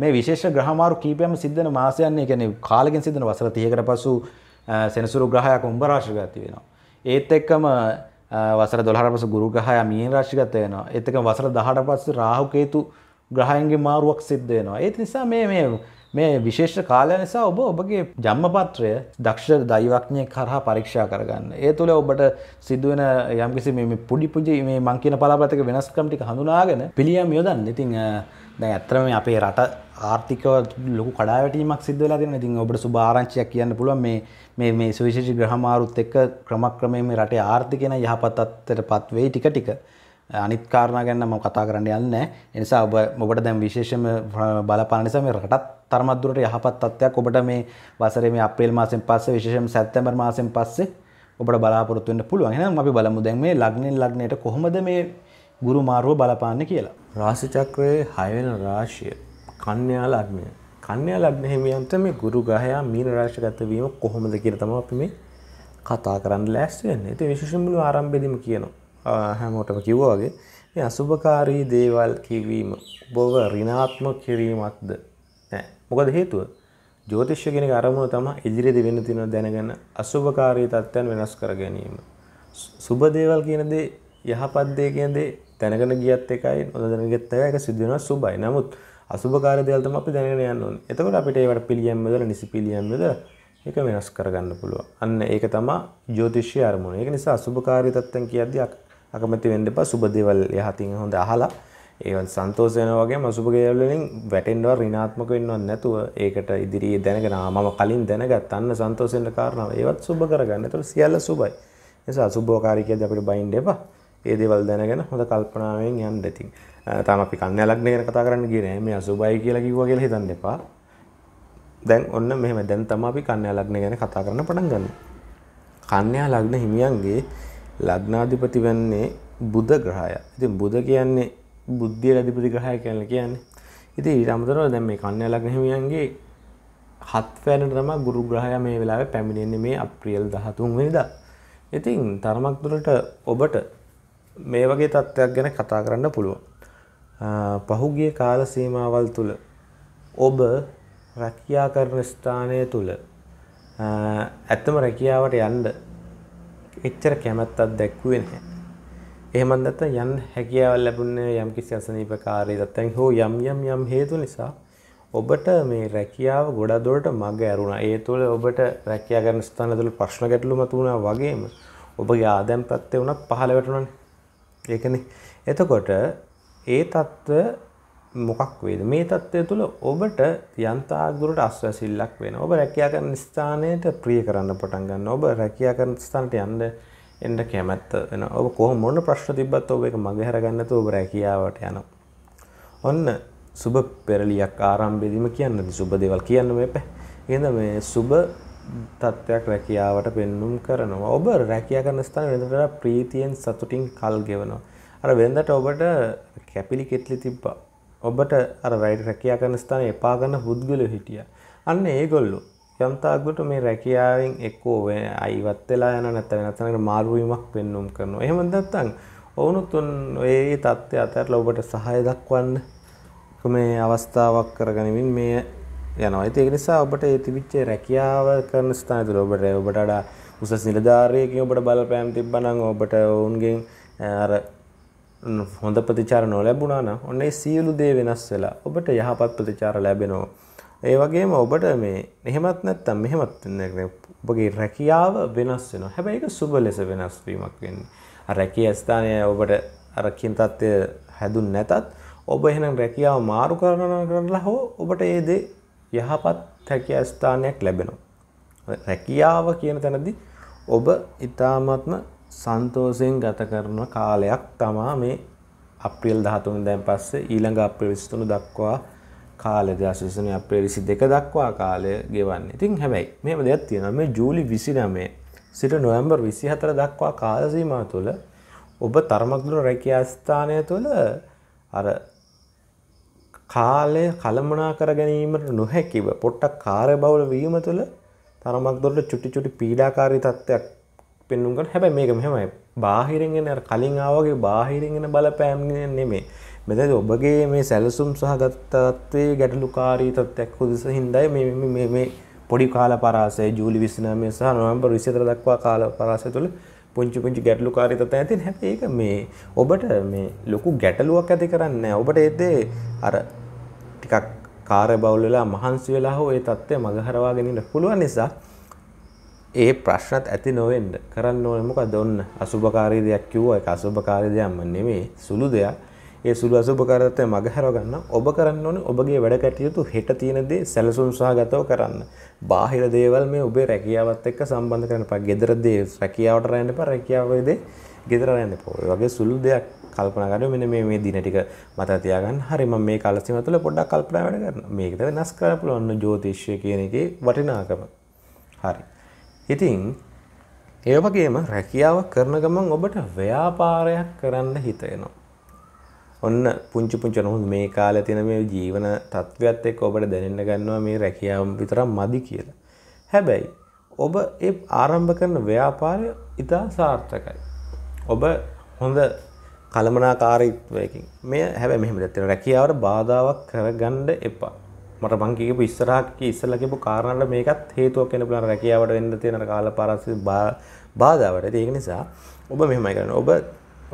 මේ විශේෂ ග්‍රහමාරු කීපයක්ම සිද්ධ වෙන මාසයන්නේ කියන්නේ කාලෙකින් සිද්ධ වෙන වසර 30කට පසු සෙනසුරු ග්‍රහයක් උඹ රාශියට ගත වෙනවා. ඒත් එක්කම වසර 12ට පසු ගුරු ග්‍රහය මීන රාශියට ගත වෙනවා. ඒත් එක්කම වසර 18ට පස්සේ රාහු කේතු ග්‍රහයන්ගේ මාරුවක් සිද්ධ වෙනවා. ඒ නිසා මේ මේ මේ විශේෂ කාලය නිසා ඔබ ඔබගේ ජම්මපත්‍රය දක්ෂ දෛවඥය කරහා පරීක්ෂා කරගන්න. ඒ තුළ ඔබට සිදුවෙන යම්කිසි මේ පුඩි පුජි මේ මං කියන පලාපතක වෙනස්කම් ටික හඳුනාගෙන පිළියම් යොදන්න. ඉතින් දැ ඇත්තරම අපේ රට ආර්ථික ලොකු කඩාවැටීමක් සිද්ධලා තින ඉතින් ඔබට සුභාරංචියක් කියන්න පුළුවන් මේ මේ මේ සුවිශේෂී ග්‍රහමාරුත් එක්ක ක්‍රමක්‍රමයෙන් මේ රටේ ආර්ථිකයන යහපත් අත්තර පත්වේ ටික ටික අනිත් කාරණා ගැන මම කතා කරන්න යන්නේ එනිසා ඔබ ඔබට දැන් විශේෂම බලපාන නිසා මේ රටත් තරමත් දුරට යහපත් තත්ත්වයක් ඔබට මේ වසරේ මේ අප්‍රේල් මාසෙන් පස්සේ විශේෂයෙන් සැප්තැම්බර් මාසෙන් පස්සේ ඔබට බලාපොරොත්තු වෙන්න පුළුවන්. එහෙනම් අපි බලමු දැන් මේ ලග්නෙන් ලග්නයට කොහොමද මේ ගුරුමාරුව බලපාන්න කියලා. රාසිචක්‍රයේ හයවෙන රාශිය කන්‍යා ලග්නය. කන්‍යා ලග්න හිමියන්ට මේ ගුරු ග්‍රහයා මීන රාශිගත වීම කොහොමද කියලා තමයි අපි මේ කතා කරන්න ලෑස්ති වෙන්නේ. ඉතින් විශේෂයෙන්ම ආරම්භයේදීම කියනවා හැමෝටම කිව්වා වගේ මේ අසුභකාරී දේවල් කිවීම බොව ඍණාත්මක කිරීමක්ද? නෑ. මොකද හේතුව? ජෝතිෂ්‍ය කෙනෙක් අරමුණ තමයි ඉදිරියේදී වෙන්න තියෙන දැනගෙන අසුභකාරී තත්ත්වයන් වෙනස් කර ගැනීම. සුබ දේවල් කියන දේ යහපත් දේ කියන දේ දැනගෙන ගියත් එකයි නොදැනගෙන ගියත් එකයි ඒක සිදු වෙනවා සුබයි. නමුත් අසුබකාරී දේවල් තමයි අපි දැනගෙන යන්න ඕනේ. එතකොට අපිට ඒවට පිළියම් බෙදලා නිසි පිළියම් බෙදලා ඒක වෙනස් කරගන්න පුළුවන්. අන්න ඒක තමයි ජ්‍යොතිෂය අරමුණ. ඒක නිසා අසුබකාරී තත්ත්වයන් කියද්දී අකමැති වෙන්න එපා. සුබ දේවල් යහතින් හොඳ අහලා ඒවන් සන්තෝෂ වෙනවා වගේම අසුබ දේවල් වලින් වැටෙන්නවා ඍණාත්මක වෙන්නවත් නැතුව ඒකට ඉදිරියේ දැනගෙන මම කලින් දැනගත් අන්න සන්තෝෂ වෙන්න කාරණාව ඒවත් සුබ කරගන්න. ඒතකොට සියල්ල සුබයි. නිසා අසුබෝකාරී කියද්දී අපිට බයින්ඩ එපා. ඒ දේවල් දැනගෙන හොඳ කල්පනාවෙන් යන්න දෙතින් තාම අපි කන්න ලක්න ගැන කතා කරන්න ගෙන මේ අසුබයි කියලා කිව්වා කියලා හිතන්න එපා දැන් ඔන්න මෙහෙම දැන් තමයි අපි කන්‍යා ලග්න ගැන කතා කරන්න පටන් ගන්න. කන්‍යා ලග්න හිමියන්ගේ ලග්නාධිපති වෙන්නේ බුධ ග්‍රහය. ඉතින් බුධ කියන්නේ බුද්ධිය අධිපති ග්‍රහය කියලා කියන්නේ. ඉතින් ඊට අමතරව දැන් මේ කන්‍යා ලග්න හිමියන්ගේ හත්වැනිට තමයි ගුරු ග්‍රහය මේ වෙලාවේ පැමිණෙන්නේ මේ අප්‍රේල් 13 වෙනිදා. ඉතින් තරමක් දුරට ඔබට මේ වගේ තත්ත්වයක් ගැන කතා කරන්න පුළුවන්. පහුගිය කාල සීමාවල් තුළ ඔබ රැකියා කරන ස්ථානය තුළ ඇත්තම රැකියාවට යන්න එච්චර කැමැත්තක් දැක්වුවේ නැහැ. එහෙමත් නැත්නම් යන්න හැකියාවක් ලැබුණේ යම් කිසි අසනීපකාරී තත්ත්වයන් හෝ යම් යම් යම් හේතු නිසා ඔබට මේ රැකියාව ගොඩක් දුරට මඟ ඇරුණා. ඒ තුළ ඔබට රැකියා කරන ස්ථාන තුළ ප්‍රශ්න ගැටලු මතුවුණා වගේම ඔබගේ ආදම් ප්‍රත්‍ය වුණත් පහළ වැටුණානේ. ඒකන එතකොට ඒ තත්ත්ව මොකක් වේද මේ තත්ත්වය තුළ ඔබට යන්තාගුරට අස්වැසිල්ලක් වෙන ඔබ රැකයා කරන ස්ථානයට ප්‍රිය කරන්න පටන් ගන්න ඔබ රැකයා කරන ස්ථානට යන්න එන්න කැමැත්ත වෙන ඔබ කොහොම මොන ප්‍රශ්න තිබ්බත් ඔබ එක මගහැරගන්න නැතුව ඔබ රැකියාවට යනවා ඔන්න සුබ පෙරලියක් ආරම්භයේදීම කියන්නේ සුබ දේවල් කියන්න මේපැ එහෙනම් මේ සුබ තත්ත්වයක් රැකියාවට පෙන්නුම් කරනවා. ඔබ රැකියා කරන ස්ථානයේ වෙනදට ප්‍රීතියෙන් සතුටින් කල් ගෙවනවා. අර වෙනදට ඔබට කැපිලි කෙට්ලි තිබ්බා. ඔබට අර රැකියා කරන ස්ථානයේ එපා ගන්න පුද්ගලයෝ හිටියා. අන්න ඒගොල්ලෝ යම් තාක්කට මේ රැකියාවෙන් එක්කෝ අයවත් වෙලා යන නැත්නම් නැත්නම් මාරු වීමක් පෙන්නුම් කරනවා. එහෙම නැත්නම් ඔවුනුත් ඒ තත්ත්වය අතහැරලා ඔබට සහාය දක්වන්න මේ අවස්ථාවක් කරගනිමින් මේ යනවා. ඉතින් ඒක නිසා ඔබට ඒ තිබිච්ච රැකියාව කරන ස්ථානය තුළ ඔබට ඔබට වඩා උසස් නිලධාරියකින් ඔබට බලපෑම් තිබ්බනම් ඔබට ඔවුන්ගෙන් අර හොඳ ප්‍රතිචාර නොලැබුණා නම් ඔන්න ඒ සියලු දේ වෙනස් වෙලා ඔබට යහපත් ප්‍රතිචාර ලැබෙනවා. ඒ වගේම ඔබට මේ එහෙමත් නැත්තම් මෙහෙමත් ඔබගේ රැකියාව වෙනස් වෙනවා. හැබැයි ඒක සුබ ලෙස වෙනස් වීමක් වෙන්නේ. අර රැකියා ස්ථානය ඔබට අර කින් තත්ත්වය හැදුන් නැතත් ඔබ එහෙනම් රැකියාව මාරු කරනවා කරලා හෝ ඔබට ඒ දේ යහපත් හැකියා ස්ථානයක් ලැබෙනවා. රැකියාව කියන තැනදී ඔබ ඊ타ත්ම සන්තෝෂයෙන් ගත කරන කාලයක් තමා මේ අප්‍රේල් 13 වෙනිදාන් පස්සේ ඊළඟ අප්‍රේල් 23 දක්වා කාලය 2023 අප්‍රේල් 22 දක්වා කාලය ගෙවන්නේ. ඉතින් හැබැයි මෙහෙම දෙයක් තියෙනවා මේ ජූලි 29 සිට නොවැම්බර් 24 දක්වා කාල සීමාව තුළ ඔබ තරමක් දුර රැකියා ස්ථානය තුළ අර කාලය කළමනා කර ගැනීමට නොහැකිව පොට්ටක් කාරය බවල වීම තුළ තරමක් දොට චුටි චුටි පීඩාකාරී තත්ත්වයක් පෙන්නුගට හැබැ මේක මෙහෙමයි බාහිරෙන්ගෙන කලින් ආවගේ බාහිරෙන්ගෙන බලපෑම්ගෙන නෙමේ මෙතැද ඔබගේ මේ සැලසුම් සහගත්තත්වේ ගැටලුකාරී තත්ත්යක් හුදෙස හින්දයි මේ පොඩි කාල පරාසය ජූලි විසිනමය සහ නොවම්බර් විසිතර දක්වා කාල පරාසය තුළ පුංචි පුංචි ගැටලුකාරී තත්ත්ව ඇති හැබ ඒක මේ ඔබට මේ ලොකු ගැටලුවක් ඇති කරන්න ඔබට එතේ අර ටිකක් කාර්යබහුල වෙලා මහන්සි වෙලා හෝ ඒ தත්ත්වය මගහරවා ගැනීමට පුළුවන් නිසා ඒ ප්‍රශ්නත් ඇති නොවෙන්න කරන්න ඕනේ මොකද ඔන්න අසුභකාරී දෙයක් කිව්වා ඒක අසුභකාරී දෙයක්ම නෙමෙයි සුළු දෙයක් ඒ සුළු අසුභකාරීත්වය මගහැරව ගන්න ඔබ කරන්න ඕනේ ඔබගේ වැඩ කටයුතු හෙට තියෙන දේ සැලසුම් සහගතව කරන්න බාහිර දේවල් මේ ඔබේ රැකියාවත් එක්ක සම්බන්ධ කරන්න එපා gedara දේ රැකියාවට රැඳෙන්න එපා රැකියාවේ දේ gedara රැඳෙන්න එපා ඔය වගේ සුළු දෙයක් කල්පනා කරලා මෙන්න මේ මේ දින ටික මතක තියාගන්න. හරි මම මේ කාල සීමාව තුළ පොඩ්ඩක් කල්පනා වැඩ කරනවා. මේක තමයි වෙනස් කරන්න පුළුවන් ජ්‍යොතිෂය කියන එකේ වටිනාකම. හරි. ඉතින් ඒ වගේම රැකියාව කරන ගමන් ඔබට ව්‍යාපාරයක් කරන්න හිත එනවා. ඔන්න පුංචි පුංචි නමුත් මේ කාලේ තියෙන මේ ජීවන තත්ත්වයත් එක්ක ඔබට දැනෙන්න ගන්නවා මේ රැකියාව විතරක් මදි කියලා. හැබැයි ඔබ ඒ ආරම්භ කරන ව්‍යාපාරය ඉතා සාර්ථකයි. ඔබ හොඳ කළමනාකාරීත්වයකින් මේ හැබැයි මෙහෙම දෙයක් තියෙනවා රැකියාවට බාධාවක් කරගන්න එපා මට මං කියපු ඉස්සරහා කි ඉස්සලා කියපු කාරණාවල මේකත් හේතුවක් වෙන්න පුළුවන් රැකියාවට වෙන්න තියෙන කාලපාරාසි බාධාවට ඒක නිසා ඔබ මෙහෙමයි කරන්නේ ඔබ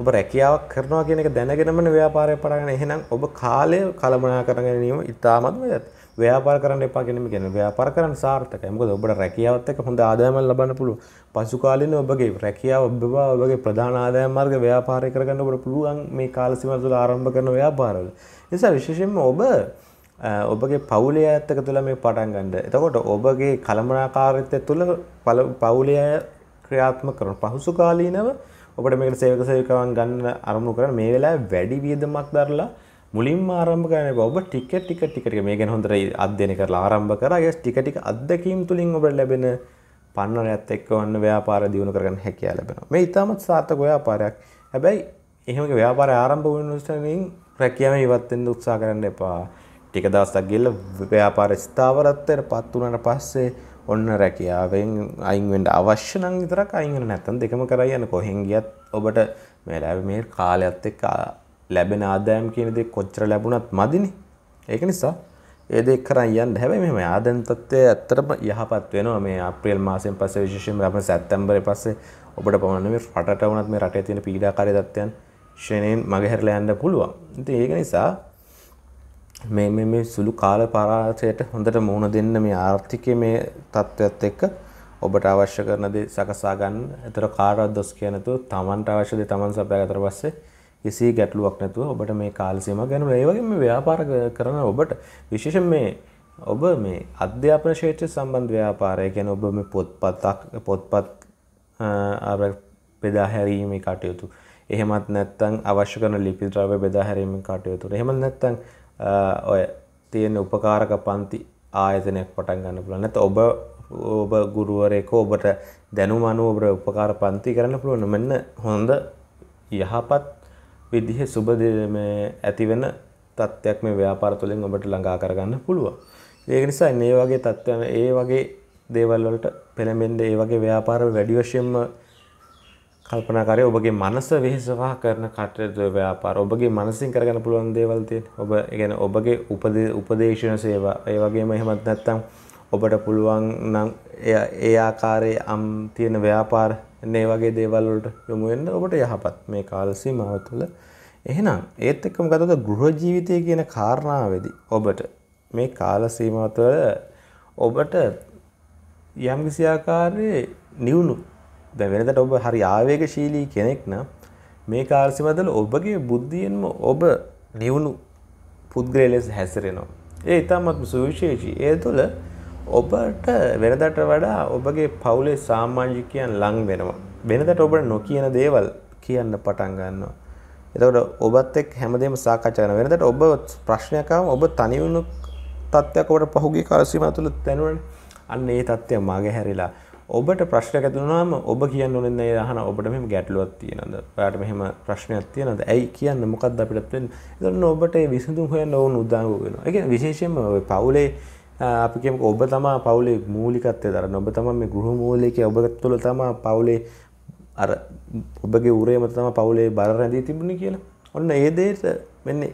ඔබ රැකියාවක් කරනවා කියන එක දැනගෙනම ව්‍යාපාරය පටන් ගන්න එහෙනම් ඔබ කාලය කළමනාකර ගැනීම ඉතාමත් වැදගත් ව්‍යාපාර කරන්න එපා කියන එක කියන්නේ ව්‍යාපාර කරන්න සාර්ථකයි. මොකද ඔබට රැකියාවත් එක්ක හොඳ ආදායමක් ලබන්න පුළුවන්. පසු කාලීනව ඔබගේ රැකියාව ඔබව ඔබගේ ප්‍රධාන ආදායම් මාර්ග ව්‍යාපාරය කරගන්න ඔබට පුළුවන් මේ කාල සීමාව තුළ ආරම්භ කරන ව්‍යාපාරවල. නිසා විශේෂයෙන්ම ඔබ ඔබගේ පවුලේ අයත් එක්ක තුළ මේ පටන් ගන්න. එතකොට ඔබගේ කලමනාකාරීත්වය තුළ පවුලේ අය ක්‍රියාත්මක කරන පහසු කාලීනව ඔබට මේකට සේවක සේවිකාවන් ගන්න අරමුණු කරන මේ වෙලාවේ වැඩි වියදමක් දරලා මුලින්ම ආරම්භ කරන්න එපා. ඔබ ටික ටික ටික ටික මේ ගැන හොඳට අධ්‍යයනය කරලා ආරම්භ කරා. ඊට ටික ටික අත්දැකීම් තුලින් ඔබට ලැබෙන පන්නරයත් එක්ක වන්න ව්‍යාපාර දියුණු කරගන්න හැකියාව ලැබෙනවා. මේ ඉතාමත් සාර්ථක ව්‍යාපාරයක්. හැබැයි එහෙම ව්‍යාපාරය ආරම්භ වෙන උත්සාහයෙන් රැකියාවෙන් ඉවත් වෙන්න උත්සාහ කරන්න එපා. ටික දවසක් ගිහලා ව්‍යාපාර ස්ථාවරත්වයට පත් වුණාට පස්සේ ඔන්න රැකියාවෙන් අයින් වෙන්න අවශ්‍ය නම් විතරක් අයින් වෙන නැත්නම් දෙකම කරයි යන කොහෙන් ගියත් ඔබට මේ මේ කාලයත් එක්ක ලැබෙන ආදායම් කියන දේ කොච්චර ලැබුණත් මදිනේ. ඒක නිසා ඒ දේ කරන් යන්න හැබැයි මෙහෙම ආදායම් තත්ත්වය ඇත්තටම යහපත් වෙනවා මේ අප්‍රේල් මාසයෙන් පස්සේ විශේෂයෙන්ම අපේ සැප්තැම්බරේ පස්සේ ඔබට පමණ මේ රටට වුණත් මේ රටේ තියෙන පීඩාකාරී තත්ත්වයන් ශ්‍රේණයෙන් මගහැරලා යන්න පුළුවන්. ඉතින් ඒක නිසා මේ මේ මේ සුළු කාල පරාසයට හොඳට මුහුණ දෙන්න මේ ආර්ථිකයේ මේ තත්ත්වයත් එක්ක ඔබට අවශ්‍ය කරන දේ සකසා ගන්න. ඒතර කාටවත් දොස් කියන නැතුව තමන්ට අවශ්‍ය දේ තමන් සපයා ගතට පස්සේ කිසි ගැටලුවක් නැතුව ඔබට මේ කාලසීම ගැනුන ඒ වගේ මේ ව්‍යාපාර කරන ඔබට විශේෂයෙන් මේ ඔබ මේ අධ්‍යාපන ක්ෂේත්‍රය සම්බන්ධ ව්‍යාපාරය කියන්නේ ඔබ මේ පොත්පතක් පොත්පත් අර බෙදා හැරීමේ කටයුතු එහෙමත් නැත්නම් අවශ්‍ය කරන ලිපි ද්‍රව්‍ය බෙදා හැරීමේ කටයුතු එහෙම නැත්නම් ඔය තියෙන උපකාරක පන්ති ආයතනයක් පටන් ගන්න පුළුවන් නැත්නම් ඔබ ඔබ ගුරුවරයෙක් ඔබට දැනුම අනුව ඔබට උපකාර පන්ති කරන්න පුළුවන් මෙන්න හොඳ යහපත් විදිහ සුබදම ඇතිවෙන තත්ත්වයක් මේ ව්‍යාපාර තුළින් ඔබට ළඟා කරගන්න පුළුවන්. ඒක නිසා ඒ වගේ තත්ත්වයන් ඒ වගේ දේවල් වලට පෙළඹෙන්න ඒ වගේ ව්‍යාපාර වැඩි වශයෙන්ම කල්පනාකාරය ඔබගේ මනස වෙහෙසවා කරන කටයුතු ව්‍යාපාර ඔබගේ මනසින් කරගන්න පුළුවන් දේවල් තියෙන. ඔබ يعني ඔබගේ උපදේශන සේවා ඒ වගේම එහෙමත් නැත්නම් ඔබට පුළුවන් නම් ඒ ආකාරයේ අම් තියෙන ව්‍යාපාර එන්නේ වගේ දේවල් වලට යොමු වෙන්න ඔබට යහපත් මේ කාල සීමාව තුළ. එහෙනම් ඒත් එක්කම ගතද ගෘහ ජීවිතය කියන කාරණාවේදී ඔබට මේ කාල සීමාව තුළ ඔබට යම් කිසි ආකාරයේ නිවුණු දැන් වෙනදට ඔබ හරි ආවේගශීලී කෙනෙක් නම් මේ කාල සීමාව තුළ ඔබගේ බුද්ධියෙන්ම ඔබ නිවුණු පුද්ගලයෙක් ලෙස හැසිරෙනවා. ඒ ඊටමත් සුවිශේෂී. ඒ තුළ ඔබට වෙනදට වඩා ඔබගේ පවුලේ සාමාජිකයන් ලං වෙනවා. වෙනදට ඔබට නොකියන දේවල් කියන්න පටන් ගන්නවා. එතකොට ඔබත් එක් හැමදේම සාකච්ඡා කරන වෙනදට ඔබ ප්‍රශ්නයක් ආවම ඔබ තනි වුණු තත්ත්වයක් ඔබට පහුගිය කාල සීමාව තුළ දැනුණානේ. අන්න ඒ තත්ත්වය මගහැරිලා ඔබට ප්‍රශ්නයක් ඇතිවුණාම ඔබ කියන්න ඕනේ නෑ අහන ඔබට මෙහෙම ගැටලුවක් තියෙනවද? ඔයාට මෙහෙම ප්‍රශ්නයක් තියෙනවද? ඇයි කියන්න මොකද්ද අපිටත් වෙන්නේ? එතකොට ඔබට ඒ විසඳුම් හොයන්න ඕන උදව් වෙනවා. ඒ කියන්නේ විශේෂයෙන්ම ඔය පවුලේ අපිකෙම ඔබ තමා පවුලේ මූලිකත්වය දරන්න ඔබ තම මේ ගෘහ මූලිකය ඔබ තුළ තමා පවුලේ අර ඔබගේ උරේම තම පවුලේ බර රැඳී තිබුණි කියලා ඔන්න ඒ දේට මෙන්න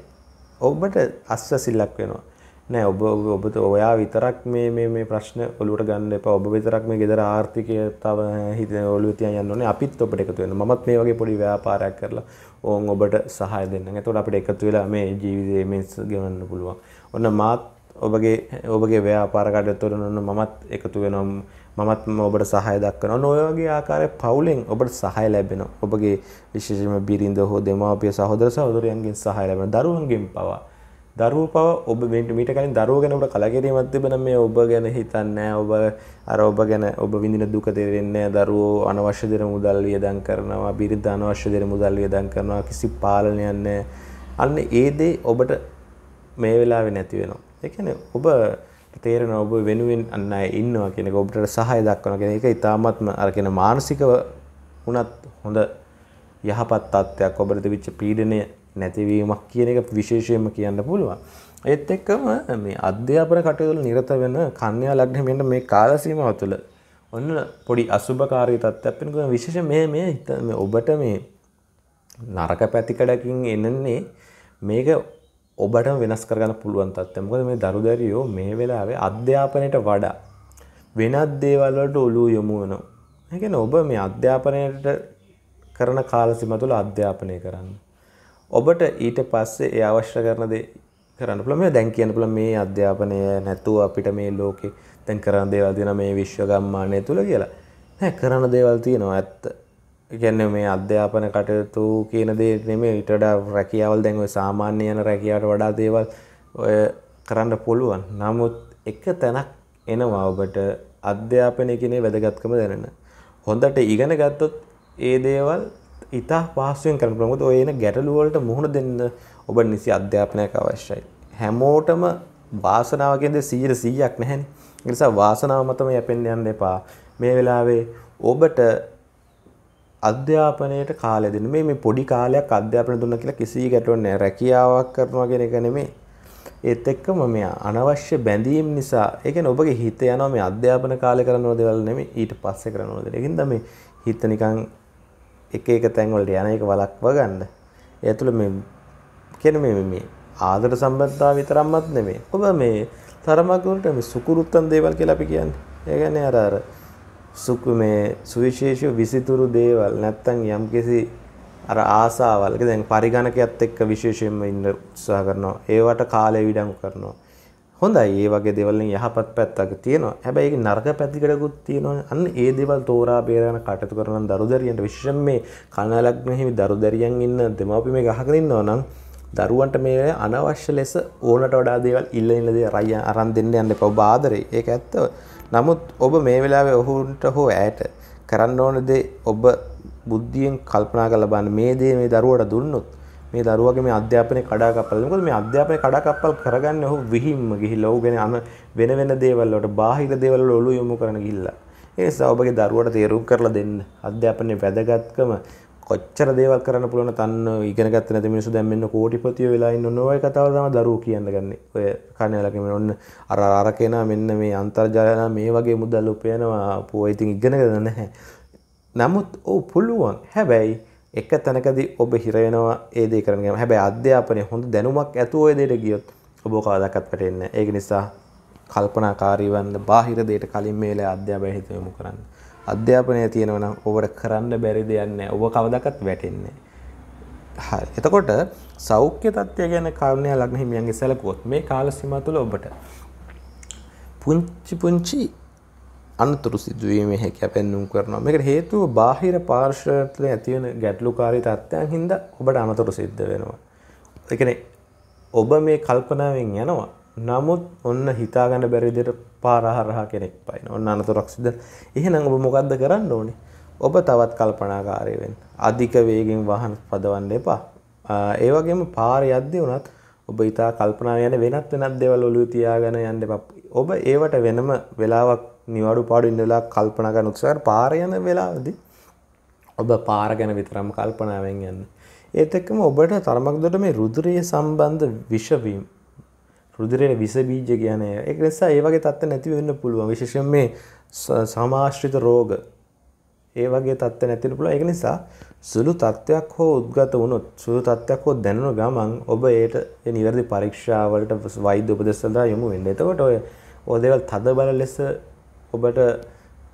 ඔබට අස්වැසිල්ලක් වෙනවා නෑ ඔබ ඔබට ඔයා විතරක් මේ මේ ප්‍රශ්න ඔලුවට ගන්න එපා ඔබ විතරක් මේ ගෙදර ආර්ථිකය තව හිත ඔලුව තියන් යන්න ඕනේ අපිත් ඔබට එකතු වෙන්න මමත් මේ වගේ පොඩි ව්‍යාපාරයක් කරලා ඕන් ඔබට සහාය දෙන්න. එතකොට අපිට එකතු වෙලා මේ ජීවිතේ මේ ගෙවන්න පුළුවන්. ඔන්න මාත් ඔබගේ ඔබගේ ව්‍යාපාරකටය තුරනන්න මමත් එකතු වෙනම් මමත් ඔබට සහය දක්වනවා නොයෝගේ ආකාරය පවුලෙන් ඔබට සහය ලැබෙන ඔබගේ විශේෂම බිරිඳ හෝ දෙමාපිය සහෝදර සහෝදරයන්ගෙන් සහය ලැබෙන දරුවන්ගෙන් පවා දරුවෝ පව ඔබ මීට කලින් දරුවෝ ගැන ඔබට කලකිරීමක් තිබෙන මේ ඔබ ගැන හිතන්නේ ඔබ අර ඔබ ගැන ඔබ විඳින දුක තේරෙන්නේ දරුවෝ අනවශ්‍ය දේ මුදල් වියදම් කරනවා බිරිඳ අනවශ්‍ය දේ මුදල් වියදම් කරනවා කිසි පාලනයක් නැහැ අන්න ඒ දේ ඔබට මේ වෙලාවේ නැති වෙනවා එකන ඔබ තේරෙන ඔබ වෙනුවෙන් අන්න ඉන්නවා කියෙන ඔබට සහය දක්වනගෙන එක ඉතාමත්ම අරගෙන මානසිකව වනත් හොඳ යහපත් අත්වයක් ඔබට විච්ච පීඩනය නැතිවීමක් කියන එක විශේෂයෙන්ම කියන්න පුළුවන්. ඒත් එක්කම මේ අධ්‍යාපන කටයුතුල නිරත වෙන කන්‍යා ලග්නමෙන්ට මේ කාලසීමාව තුළ ඔන්න පොඩි අසුභකාරී තත්ත්වයක් වෙනකම් විශේෂ මේ මේ ඔබට මේ නරක පැතිකඩකින් එනන්නේ මේක ඔබට වෙනස් කරගන්න පුළුවන් තත්ත්වය. මොකද මේ දරුදැරියෝ මේ වෙලාවේ අධ්‍යාපනයට වඩා වෙනත් දේවල් වලට ඔළුව යොමු වෙනවා. ඒ කියන්නේ ඔබ මේ අධ්‍යාපනයට කරන කාල සීමා තුළ අධ්‍යාපනය කරන්න. ඔබට ඊට පස්සේ ඒ අවශ්‍ය කරන දේ කරන්න පුළුවන්. මේ දැන් කියන්න පුළුවන් මේ අධ්‍යාපනය නැතුව අපිට මේ ලෝකේ දැන් කරන දේවල් තියෙන මේ විශ්ව ගම්මානය තුළ කියලා. නෑ කරන දේවල් තියෙනවා ඇත්ත. කියන්නේ මේ අධ්‍යාපන කටයුතු කියන දේ නෙමෙයි ඊට වඩා රැකියාවල් දැන් ඔය සාමාන්‍ය යන රැකියාවට වඩා දේවල් ඔය කරන්න පුළුවන්. නමුත් එක තැනක් එනවා ඔබට අධ්‍යාපනය කියන්නේ වැදගත්කම දැනෙන. හොඳට ඉගෙන ගත්තොත් ඒ දේවල් ඉතා පහසුවෙන් කරන්න පුළුවන්. මොකද ඔය එන ගැටලු වලට මුහුණ දෙන්න ඔබ නිසි අධ්‍යාපනයක් අවශ්‍යයි. හැමෝටම වාසනාව කියන දේ 100 100ක් නැහැනේ. ඒ නිසා වාසනාව මතම යැපෙන්න යන්න එපා. මේ වෙලාවේ ඔබට අධ්‍යාපනයට කාලය දෙන්න මේ මේ පොඩි කාලයක් අධ්‍යාපන දුන්න කියලා කිසි ගැටුවක් නැහැ රැකියාවක් කරනවා කියන එක නෙමෙයි ඒත් එක්කම මේ අනවශ්‍ය බැඳීම් නිසා ඒ කියන්නේ ඔබගේ හිත යනවා මේ අධ්‍යාපන කාලේ කරන දේවල් නෙමෙයි ඊට පස්සේ කරන දේවල්. ඒකින්ද මේ හිත නිකන් එක එක තැන් වලට යන එක වලක්ව ගන්න. ඒ තුළ මේ කියන්නේ මේ මේ ආදර සම්බන්ධතාව විතරක්වත් නෙමෙයි. ඔබ මේ තරමක් වලට මේ සුකුරුත්තන් දේවල් කියලා අපි කියන්නේ. ඒ කියන්නේ අර අර සුක් මේ සුවිශේෂ විසිතුරු දේවල් නැත්තම් යම්කිසි අර ආසාවල් දැන් පරිගණකයත් එක්ක විශේෂයෙන්ම ඉන්න උත්සාහ කරනවා. ඒවට කාලය විඩංගු කරනවා. හොඳයි. ඒ වගේ දේවල් වලින් යහපත් පැත්තක් තියෙනවා. හැබැයි ඒක නරක පැතිකඩකුත් තියෙනවා. අන්න ඒ දේවල් තෝරා බේරගෙන කටයුතු කරන දරුදරියන්ට විශේෂයෙන් මේ කනලග්න හිමි දරුදරියන් ඉන්න දෙමව්පිය මේක අහගෙන ඉන්නවා නම් දරුවන්ට මේ අනවශ්‍ය ලෙස ඕනට වඩා දේවල් ඉල්ල ඉල්ල දේ රයි අරන් දෙන්න යන්න එපා. ඔබ ආදරේ. ඒක ඇත්තව. නමුත් ඔබ මේ වෙලාවේ ඔහුන්ට හෝ ඇයට කරන්න ඕන දේ ඔබ බුද්ධියෙන් කල්පනා කරලා බලන්න මේ දේ මේ දරුවට දුන්නොත් මේ දරුවගේ මේ අධ්‍යාපනය කඩාකප්පල් මොකද මේ අධ්‍යාපනය කඩාකප්පල් කරගන්නේ ඔහු විහිම්ම ගිහිල්ලා ඔහුගෙන අන වෙන වෙන දේවල් වලට බාහිර දේවල් වල ඔළුව යොමු කරන ගිහිල්ලා ඒ නිසා ඔබගේ දරුවට තේරුම් කරලා දෙන්න අධ්‍යාපනයේ වැදගත්කම කොච්චර දේවල් කරන්න පුළුවන් තන්න ඉගෙන ගත්ත නැති මිනිස්සු දැන් මෙන්න කෝටිපතිය වෙලා ඉන්න ඔන්න ඔය කතාව තමයි දරුවෝ කියන්න ගන්නේ. ඔය කණේලක මෙන්න ඔන්න අර අර කෙනා මෙන්න මේ අන්තර්ජාලය මේ වගේ මුදල් උපයනවා. පෝ ඉතින් ඉගෙනගෙන නැහැ. නමුත් ඔව් පුළුවන්. හැබැයි එක තැනකදී ඔබ හිර වෙනවා ඒ දේ කරන්න ගියාම. හැබැයි අධ්‍යාපනයේ හොඳ දැනුමක් ඇතුව ඔය දෙයට ගියොත් ඔබ කවදාකවත් වැටෙන්නේ නැහැ. ඒක නිසා කල්පනාකාරීවන්න බාහිර දෙයට කලින් මේලේ අධ්‍යාපනය හිතෙමු කරන්න. අධ්‍යාපනය තියෙනවන ඔවට කරන්න බැරි දෙයන්න ඔබ කවදකත් වැටෙන්නේ. එතකොට සෞඛ්‍ය තත්ත්වය ගැන කාරණය ලග්න හිමියන්ගේ සැලකුවොත් මේ කාල සීමා තුළ ඔබට පුංචි පුංචි අනතුරු සිදුවීමේ හැකියාව පෙන්වුම් කරනවා. මේකට හේතුව බාහිර පාර්ශ්වවල ඇතිවන ගැටලුකාරී තත්ත්වයන් හින්දා ඔබට අනතුරු සිද්ධ වෙනවා. ඒ කියන්නේ ඔබ මේ කල්පනාවෙන් යනවා. නමුත් ඔන්න හිතාගන්න බැරි විදිහට පාරහරහා කෙනෙක් පයින ඔන්න අනතුරක් සිද එහෙනම් ඔබ මොකක්ද කරන්න ඕනේ ඔබ තවත් කල්පනාකාරය වෙන්න අධික වේගෙන් වාහන පදවන්න එපා ඒ වගේම පාර යද්දී වුණත් ඔබ ඉතා කල්පනා යන වෙනත් වෙනත් දේවල් ඔලුව තියාගෙන යන්න එපා ඔබ ඒවට වෙනම වෙලාවක් නිවාඩු පාඩු ඉන්න වෙලාවක් කල්පනා කරන උත්සාහ පාර යන වෙලාවේදී ඔබ පාර ගැන විතරම කල්පනාවෙන් යන්න ඒත් එක්කම ඔබට තරමක් දුරට මේ රුධිරය සම්බන්ධ විෂවීම රුදිරයට විස බීජ කියන ඒක නිසා ඒ වගේ තත්ත්ව නැති වෙන්න පුළුවන් විශේෂයෙන් මේ සමාශ්‍රිත රෝග ඒ වගේ තත්ත්ව නැති වෙන්න පුළුවන් ඒක නිසා සුළු තත්ත්වයක් හෝ උද්ගත වුණොත් සුළු තත්ත්වයක් හෝ දැනුණු ගමන් ඔබ ඒට ඒ නිවැරදි පරීක්ෂා වලට වෛද්‍ය උපදෙස් සඳහා යොමු වෙන්න. එතකොට ඔය ඔය දේවල් තද බල ලෙස ඔබට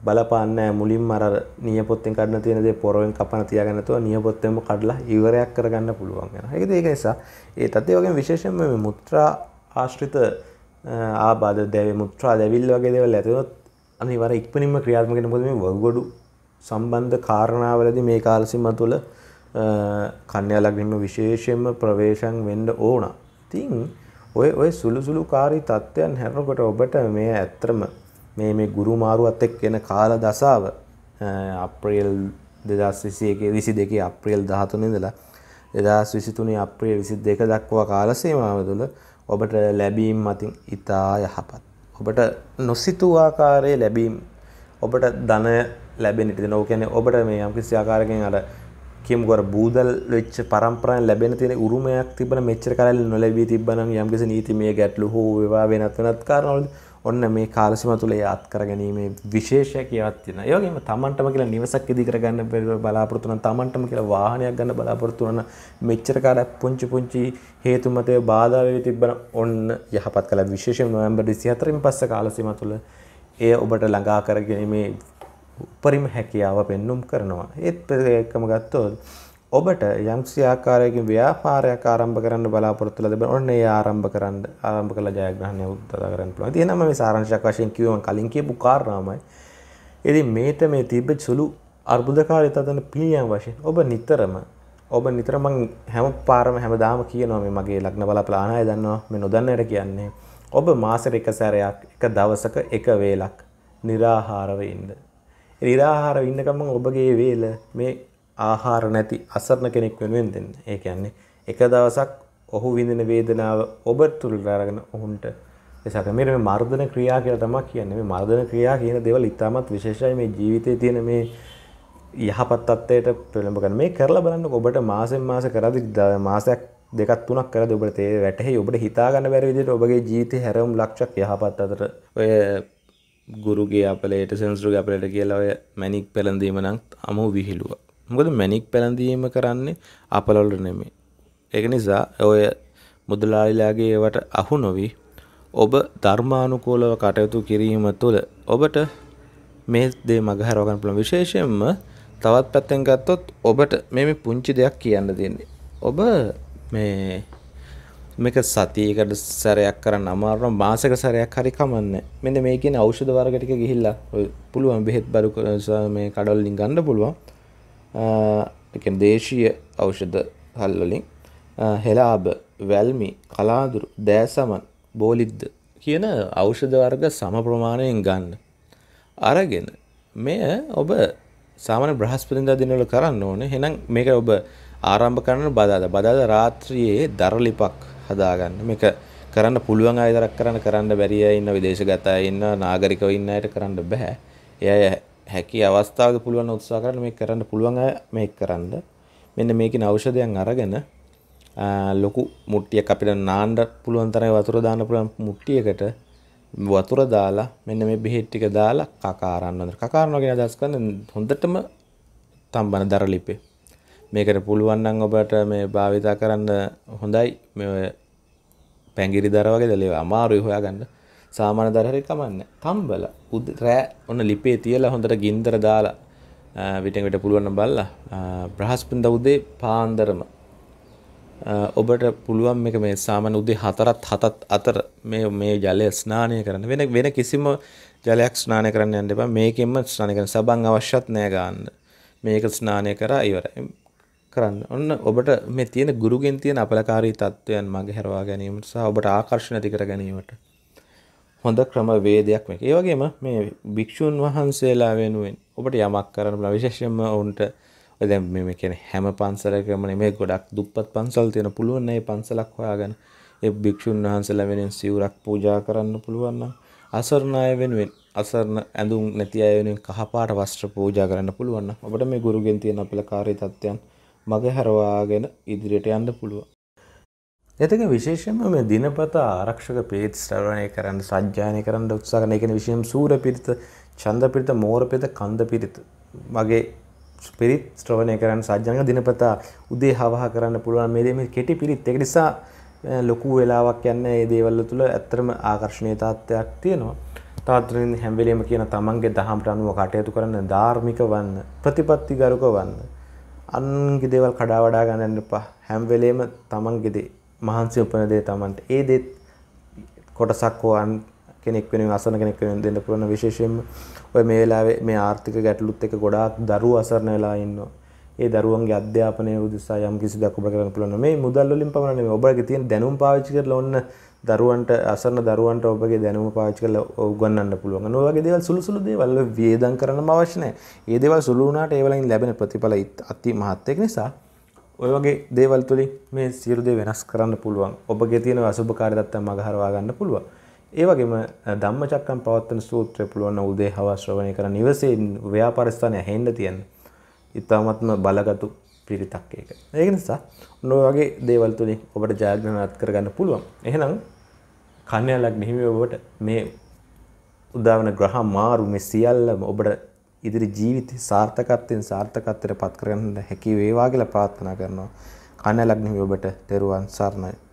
බලපාන්නේ මුලින්ම අර නියපොත්තෙන් කඩන තියෙන දේ පොරවෙන් කපන තියාගෙන නැතුව නියපොත්තෙන්ම කඩලා ඉවරයක් කරගන්න පුළුවන් වෙනවා. ඒකද ඒක නිසා ඒ තත්ත්වය වගේම විශේෂයෙන්ම මේ මුත්‍රා ආශ්‍රිත ආබාධ දැව මුත්‍රා දැවිල් වගේ දෙවල් ඇතිනොත් අනිවර ඉක්පනින්ම ක්‍රියාත්මකට මොකද මේ වගොඩු සම්බන්ධ කාරණාවලදී මේ කාලසීම තුළ කන්‍යාලගින්න විශේෂයෙන්ම ප්‍රවේශම් වෙන්න ඕන. ඉතින් ඔය ඔය සුළු සුළු කාරී තත්ත්වයන් හැරෙනකොට ඔබට මේ ඇත්තම මේ මේ ගුරු මාරුවත් එක්ක එන කාල දසාව අප්‍රේල් 2021 22 අප්‍රේල් 13 ඉඳලා 2023 අප්‍රේල් 22 දක්වා කාල සීමාව තුළ ඔබට ලැබීම් මතින් ඉතා යහපත්. ඔබට නොසිතූ ආකාරයේ ලැබීම් ඔබට ධනය ලැබෙනට දෙන ඕකැන ඔබට මේ යම්කිසි ආකාරකින් අර කිම්ගොර බූදල් වෙච්ච පරම්පරන් ලැබෙන තියෙන උරුමයක් තිබන මෙච්චර කරල් නොලැබී තිබනම් යම්කිසි නීතිමය ගැටලු හෝ ඒවා වෙනත් වෙනත් කාරණවලදී ඔන්න මේ කාලසිම තුළ යාත් කරගැනීමේ විශේෂයක් ඒවත් තියෙනවා. ඒ වගේම Tamanටම කියලා නිවසක් ඉදි කරගන්න බලාපොරොත්තු වෙන Tamanටම කියලා වාහනයක් ගන්න බලාපොරොත්තු වෙන මෙච්චර කාලයක් පුංචි පුංචි හේතු මතේ බාධා වෙවි තිබ්බන ඔන්න යහපත් කළ විශේෂයෙන් නොවැම්බර් 24 න් පස්සේ කාලසීම තුළ එය ඔබට ළඟා කරගැනීමේ උපරිම හැකියාව පෙන්눔 කරනවා. ඒත් එකම ගත්තොත් ඔබට යම්සි ආකාරයකින් ව්‍යාපාරයක් ආරම්භ කරන්න බලාපොරොත්තු වෙලා තිබෙන ඔන්න ඒ ආරම්භ කරන්න ආරම්භ කළ ජයග්‍රහණය උදා කරන්න පුළුවන්. ඉතින් එහෙනම් මේ සාරාංශයක් වශයෙන් කිව්වම කලින් කියපු කාරණාමයි. ඉතින් මේත මේ තිබෙච්ච සුළු අර්බුදකාරීතාවතන පිළියම් වශයෙන් ඔබ නිතරම ඔබ නිතර මං හැම පාරම හැමදාම කියනවා මේ මගේ ලග්න බලාපල ආනාය දන්නවා මේ නොදන්නට කියන්නේ. ඔබ මාසෙට එක සැරයක් එක දවසක එක වේලක් निराහාරව ඉන්න. ඒ निराහාරව ඉන්නකම ඔබගේ වේල මේ ආහාර නැති අසරණ කෙනෙක් වෙනුවෙන් දෙන්න. ඒ කියන්නේ එක දවසක් ඔහු විඳින වේදනාව ඔබ තුළ අරගෙන ඔහුන්ට එසක මේ මේ මර්ධන ක්‍රියා කියලා තමයි කියන්නේ. මේ මර්ධන ක්‍රියා කියන දේවල් ඉතාමත් විශේෂයි මේ ජීවිතයේ තියෙන මේ යහපත් තත්ත්වයට පෙළඹ ගන්න. මේ කරලා බලන්න ඔබට මාසෙන් මාස කරද්දි මාසයක් දෙකක් තුනක් කරද්දි ඔබට තේ වැටහි ඔබට හිතා ගන්න බැරි විදිහට ඔබගේ ජීවිතේ හැරවුම් ලක්ෂයක් යහපත් අතර ඔය ගුරුගේ අපලේට සෙන්සුරුගේ අපලේට කියලා ඔය මැනික් පෙළඳීම නම් අමෝ විහිළුවා. මොකද මැනික් පැළඳීම කරන්නේ අපලවලට නෙමෙයි. ඒක නිසා ඔය මුදලාලිලාගේ ඒවට අහු නොවි ඔබ ධර්මානුකූලව කටයුතු කිරීම තුළ ඔබට මේ දේ මගහරව ගන්න පුළුවන් විශේෂයෙන්ම තවත් පැත්තෙන් ගත්තොත් ඔබට මේ පුංචි දෙයක් කියන්න දෙන්නේ. ඔබ මේ මේක සතියකට සැරයක් කරන්න අමාරුන මාසක සැරයක් හරි කමන්නේ. මෙන්න මේකෙන් ඖෂධ වර්ග ටික ගිහිල්ලා පුළුවන් බෙහෙත් බරු මේ කඩවලින් ගන්න පුළුවන්. එක දේශීය ඖෂධ හල්වලින් හෙලාබ වැල්මි කලාදුරු දෑසමන් බෝලිද්ද කියන ඖෂධ වර්ග සම ප්‍රමාණයෙන් ගන්න. අරගෙන මෙය ඔබ සාමාන්‍ය බ්‍රහස්පතින්දා දිනවල කරන්න ඕනේ. එහෙනම් මේක ඔබ ආරම්භ කරන බදාදා. බදාදා රාත්‍රියේ දරලිපක් හදාගන්න. මේක කරන්න පුළුවන් අය දරක් කරන්න කරන්න බැරි අය ඉන්න විදේශගත අය ඉන්න නාගරිකව ඉන්න අයට කරන්න බෑ. ඒ අය හැකි අවස්ථාවක පුළුවන් උත්සාහ කරන්න මේක කරන්න පුළුවන් අය මේක කරන්න. මෙන්න මේකේ ඖෂධයන් අරගෙන ලොකු මුට්ටියක් අපිට නාන්න පුළුවන් තරම් වතුර දාන්න පුළුවන් මුට්ටියකට වතුර දාලා මෙන්න මේ බෙහෙත් ටික දාලා කකාරන්න හොඳට කකාරනවා කියන අදහස් කරන්නේ හොඳටම තම්බන දරලිපේ මේකට පුළුවන් නම් ඔබට මේ භාවිතා කරන්න හොඳයි මේ පැංගිරි දර වගේ දලේ අමාරුයි හොයාගන්න සාමාන්‍ය දරහරි කමන්නේ. තම්බල උද රෑ ඔන්න ලිපේ තියලා හොඳට ගින්දර දාලා විටෙන් විට පුළුවන් නම් බලලා බ්‍රහස්පතින්දා උදේ පාන්දරම ඔබට පුළුවන් මේක මේ සාමාන්‍ය උදේ 4ත් 7ත් අතර මේ මේ ජලය ස්නානය කරන්න වෙන වෙන කිසිම ජලයක් ස්නානය කරන්න යන්න එපා. මේකෙන්ම ස්නානය කරන්න සබන් අවශ්‍යත් නෑ ගන්න. මේක ස්නානය කරා ඉවරයි. කරන්න. ඔන්න ඔබට මේ තියෙන ගුරුගෙන් තියෙන අපලකාරී තත්වයන් මගහැරවා ගැනීමට සහ ඔබට ආකර්ෂණ ඇති කර ගැනීමට හොඳ ක්‍රමවේදයක් මේක. ඒ වගේම මේ භික්ෂුන් වහන්සේලා වෙනුවෙන් ඔබට යමක් කරන්න බලා විශේෂයෙන්ම ඔවුන්ට දැන් මේ කියන්නේ හැම පන්සලකම නෙමෙයි ගොඩක් දුප්පත් පන්සල් තියෙන පුළුවන් නේ පන්සලක් හොයාගෙන ඒ භික්ෂුන් වහන්සේලා වෙනුවෙන් සිවුරක් පූජා කරන්න පුළුවන් නම් අසරණ අය වෙනුවෙන් අසරණ ඇඳුම් නැති අය වෙනුවෙන් කහපාට වස්ත්‍ර පූජා කරන්න පුළුවන් නම් අපිට මේ ගුරුගෙන් තියෙන අපල කාර්ය තත්ත්වයන් මගහැරවාගෙන ඉදිරියට යන්න පුළුවන්. එතක විශේෂම මේ දිනපතා ආරක්ෂක පිරිත් ශ්‍රවණය කරන්න සජ්ජානය කරන්න උත්සාහ කරන එකන විශේෂම සූර පිරිත, ඡන්ද පිරිත, මෝර පිරිත, කන්ද පිරිත වගේ පිරිත් ශ්‍රවණය කරන්න සජ්ජානක දිනපතා උදේ හවහ කරන්න පුළුවන් මේ මේ කෙටි පිරිත්. ඒක නිසා ලොකු වෙලාවක් යන මේ දේවල් තුළ ඇත්තම ආකර්ෂණීය තාත්වයක් තියෙනවා. තාත්‍රින් හැම වෙලෙම කියන තමන්ගේ දහමට අනුව කටයුතු කරන්න ධාර්මික වන්න, ප්‍රතිපත්තිගරුක වන්න. අන්ගේ දේවල් කඩා වඩා ගන්න එපා. හැම වෙලෙම තමන්ගේ දේ මහන්සි උපන දේ Tamanට ඒ දේ කොටසක් හොයන් කෙනෙක් වෙනුවෙන් අසන කෙනෙක් වෙනුවෙන් දෙන්න පුළුවන් විශේෂයෙන්ම ඔය මේ වෙලාවේ මේ ආර්ථික ගැටලුත් එක්ක ගොඩාක් දරුවෝ අසරණ වෙලා ඉන්නවා. ඒ දරුවන්ගේ අධ්‍යාපනය උදෙසා යම් කිසි දකුම කරන්න පුළුවන්. මේ මුදල් වලින් පමණක් නෙමෙයි ඔබගේ තියෙන දැනුම පාවිච්චි කරලා ඔන්න දරුවන්ට අසරණ දරුවන්ට ඔබගේ දැනුම පාවිච්චි කරලා උගන්වන්න පුළුවන්. අනෝ වගේ දේවල් සුළු සුළු දේවල් වේදම් කරන්නම අවශ්‍ය නැහැ. ඒ දේවල් සුළු වුණාට ඒ වලින් ලැබෙන ප්‍රතිඵල අති මහත් ඒක නිසා ඔය වගේ දේවල් තුලින් මේ සියලු දේ වෙනස් කරන්න පුළුවන්. ඔබගේ තියෙන අසුභකාරී தත්ත මගහරවා ගන්න පුළුවන්. ඒ වගේම ධම්මචක්කම් පවත්තන සූත්‍රය පුළුවන් උදේ හවස ශ්‍රවණය කරන නිවසේ ව්‍යාපාර ස්ථානය හැෙන්න තියෙන. ඊටාත්ම බලගත්ු පිරිතක් ඒක. ඒක නිසා ඔන්න ඔය වගේ දේවල් තුලින් ඔබට ජයග්‍රහණත් කරගන්න පුළුවන්. එහෙනම් කන්‍යා ලග්න හිමි ඔබට මේ උදාවන ග්‍රහ මාරු මේ සියල්ලම ඔබට ඉදිරි ජීවිතේ සාර්ථකත්වයෙන් සාර්ථකත්වයට පත් කරගන්න හැකි වේවා කියලා ප්‍රාර්ථනා කරනවා. කන ලග්නෙහි ඔබට තෙරුවන් සරණයි.